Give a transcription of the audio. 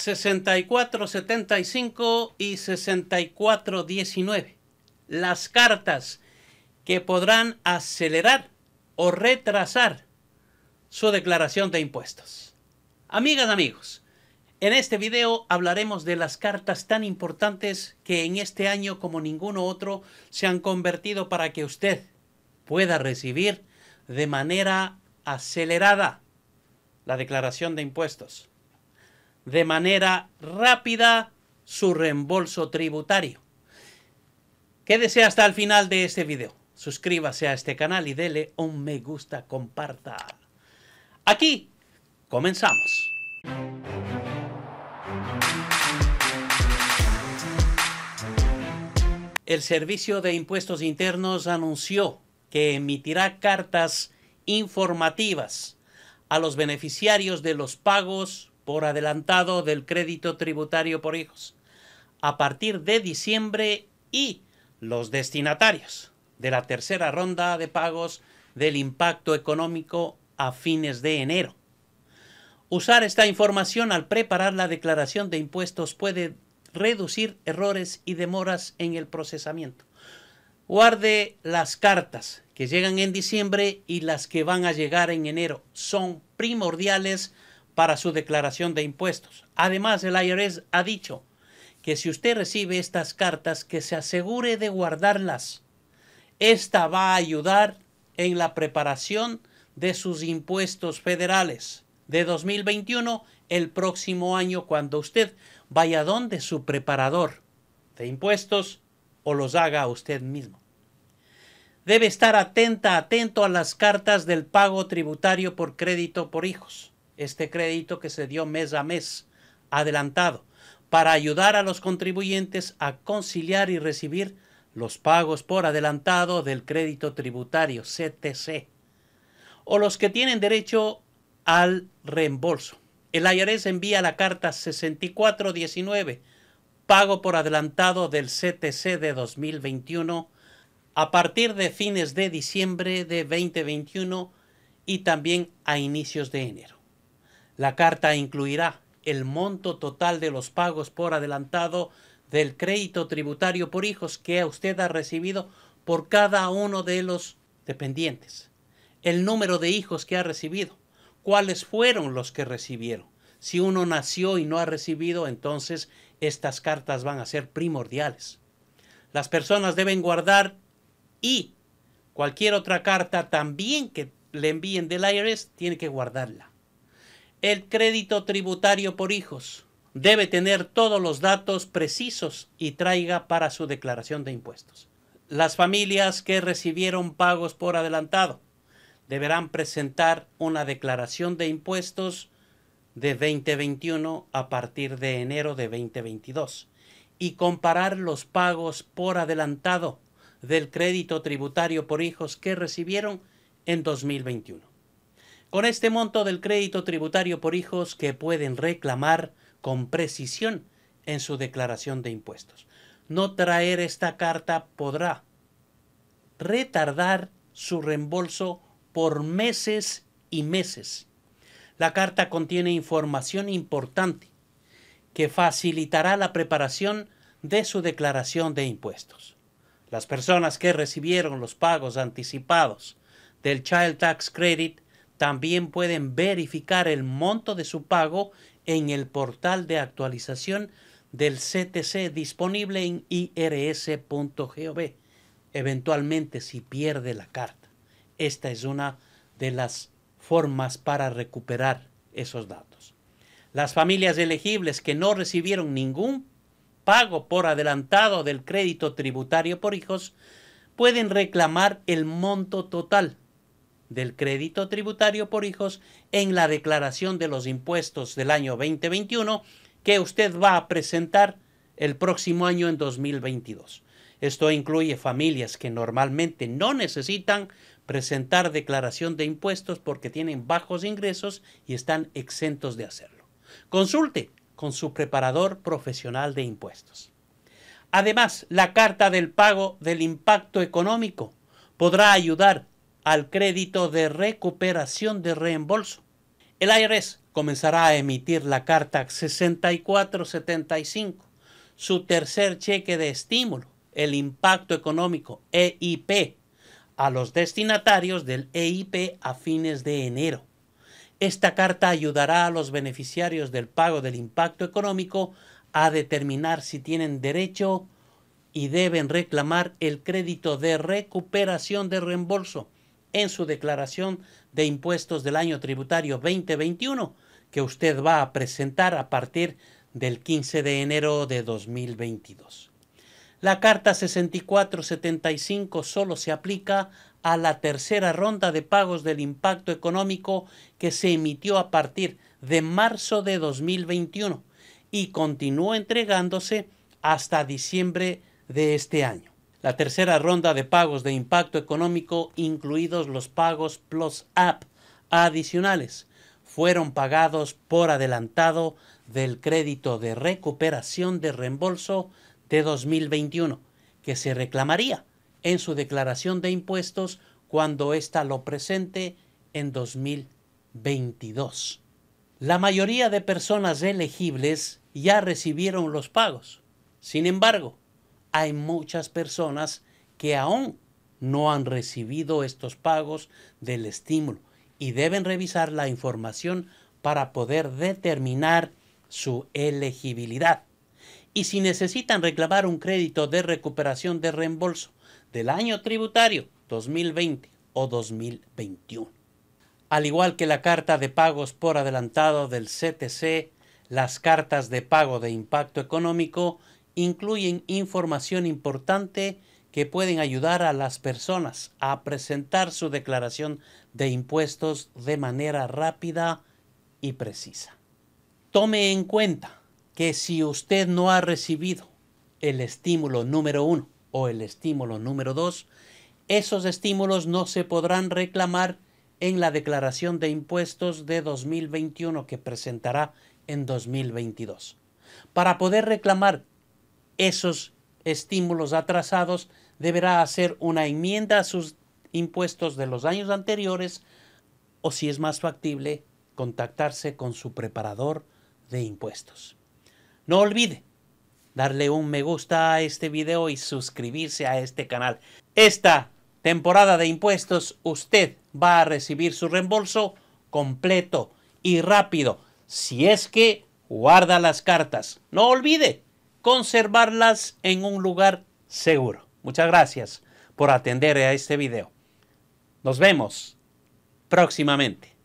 6475 y 6419. Las cartas que podrán acelerar o retrasar su declaración de impuestos. Amigas, amigos, en este video hablaremos de las cartas tan importantes que en este año como ninguno otro se han convertido para que usted pueda recibir de manera acelerada la declaración de impuestos de manera rápida su reembolso tributario. Quédese hasta el final de este video. Suscríbase a este canal y dele un me gusta, comparta. Aquí comenzamos. El Servicio de Impuestos Internos anunció que emitirá cartas informativas a los beneficiarios de los pagos por adelantado del crédito tributario por hijos a partir de diciembre y los destinatarios de la tercera ronda de pagos del impacto económico a fines de enero. Usar esta información al preparar la declaración de impuestos puede reducir errores y demoras en el procesamiento. Guarde las cartas que llegan en diciembre y las que van a llegar en enero. Son primordiales para su declaración de impuestos. Además, el IRS ha dicho que si usted recibe estas cartas, que se asegure de guardarlas. Esta va a ayudar en la preparación de sus impuestos federales de 2021, el próximo año, cuando usted vaya donde su preparador de impuestos o los haga usted mismo. Debe estar atenta, atento a las cartas del pago tributario por crédito por hijos este crédito que se dio mes a mes adelantado para ayudar a los contribuyentes a conciliar y recibir los pagos por adelantado del crédito tributario CTC o los que tienen derecho al reembolso. El IRS envía la carta 6419, pago por adelantado del CTC de 2021 a partir de fines de diciembre de 2021 y también a inicios de enero. La carta incluirá el monto total de los pagos por adelantado del crédito tributario por hijos que usted ha recibido por cada uno de los dependientes, el número de hijos que ha recibido, cuáles fueron los que recibieron. Si uno nació y no ha recibido, entonces estas cartas van a ser primordiales. Las personas deben guardar y cualquier otra carta también que le envíen del IRS tiene que guardarla el crédito tributario por hijos. Debe tener todos los datos precisos y traiga para su declaración de impuestos. Las familias que recibieron pagos por adelantado deberán presentar una declaración de impuestos de 2021 a partir de enero de 2022 y comparar los pagos por adelantado del crédito tributario por hijos que recibieron en 2021. Con este monto del crédito tributario por hijos que pueden reclamar con precisión en su declaración de impuestos. No traer esta carta podrá retardar su reembolso por meses y meses. La carta contiene información importante que facilitará la preparación de su declaración de impuestos. Las personas que recibieron los pagos anticipados del Child Tax Credit también pueden verificar el monto de su pago en el portal de actualización del CTC disponible en irs.gov, eventualmente si pierde la carta. Esta es una de las formas para recuperar esos datos. Las familias elegibles que no recibieron ningún pago por adelantado del crédito tributario por hijos pueden reclamar el monto total del crédito tributario por hijos en la declaración de los impuestos del año 2021 que usted va a presentar el próximo año en 2022. Esto incluye familias que normalmente no necesitan presentar declaración de impuestos porque tienen bajos ingresos y están exentos de hacerlo. Consulte con su preparador profesional de impuestos. Además, la carta del pago del impacto económico podrá ayudar al crédito de recuperación de reembolso. El IRS comenzará a emitir la carta 6475, su tercer cheque de estímulo, el impacto económico EIP, a los destinatarios del EIP a fines de enero. Esta carta ayudará a los beneficiarios del pago del impacto económico a determinar si tienen derecho y deben reclamar el crédito de recuperación de reembolso en su declaración de impuestos del año tributario 2021 que usted va a presentar a partir del 15 de enero de 2022. La Carta 6475 solo se aplica a la tercera ronda de pagos del impacto económico que se emitió a partir de marzo de 2021 y continúa entregándose hasta diciembre de este año la tercera ronda de pagos de impacto económico, incluidos los pagos Plus App adicionales, fueron pagados por adelantado del crédito de recuperación de reembolso de 2021, que se reclamaría en su declaración de impuestos cuando ésta lo presente en 2022. La mayoría de personas elegibles ya recibieron los pagos. Sin embargo, hay muchas personas que aún no han recibido estos pagos del estímulo y deben revisar la información para poder determinar su elegibilidad. Y si necesitan reclamar un crédito de recuperación de reembolso del año tributario 2020 o 2021. Al igual que la carta de pagos por adelantado del CTC, las cartas de pago de impacto económico incluyen información importante que pueden ayudar a las personas a presentar su declaración de impuestos de manera rápida y precisa. Tome en cuenta que si usted no ha recibido el estímulo número uno o el estímulo número dos, esos estímulos no se podrán reclamar en la declaración de impuestos de 2021 que presentará en 2022. Para poder reclamar esos estímulos atrasados, deberá hacer una enmienda a sus impuestos de los años anteriores o, si es más factible, contactarse con su preparador de impuestos. No olvide darle un me gusta a este video y suscribirse a este canal. Esta temporada de impuestos usted va a recibir su reembolso completo y rápido si es que guarda las cartas. No olvide conservarlas en un lugar seguro. Muchas gracias por atender a este video. Nos vemos próximamente.